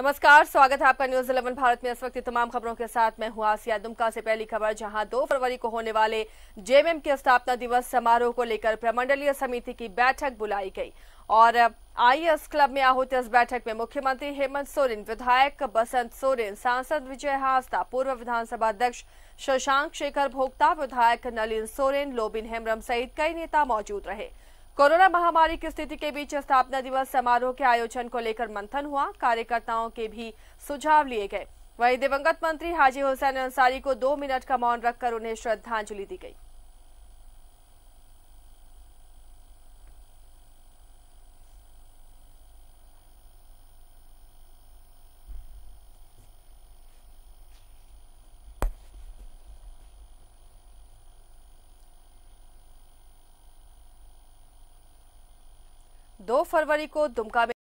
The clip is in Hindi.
नमस्कार स्वागत है आपका न्यूज इलेवन भारत में इस वक्त तमाम खबरों के साथ मैं हूं आसिया दुमका से पहली खबर जहां 2 फरवरी को होने वाले जेएमएम के स्थापना दिवस समारोह को लेकर प्रमंडलीय समिति की बैठक बुलाई गई और आईएएस क्लब में आहूत इस बैठक में मुख्यमंत्री हेमंत सोरेन विधायक बसंत सोरेन सांसद विजय हास्ता पूर्व विधानसभा अध्यक्ष शशांक शेखर भोक्ता विधायक नलिन सोरेन लोबिन हेमरम सहित कई नेता मौजूद रहे कोरोना महामारी की स्थिति के बीच स्थापना दिवस समारोह के आयोजन को लेकर मंथन हुआ कार्यकर्ताओं के भी सुझाव लिए गए वहीं दिवंगत मंत्री हाजी हुसैन अंसारी को दो मिनट का मौन रखकर उन्हें श्रद्धांजलि दी गई दो फरवरी को दुमका में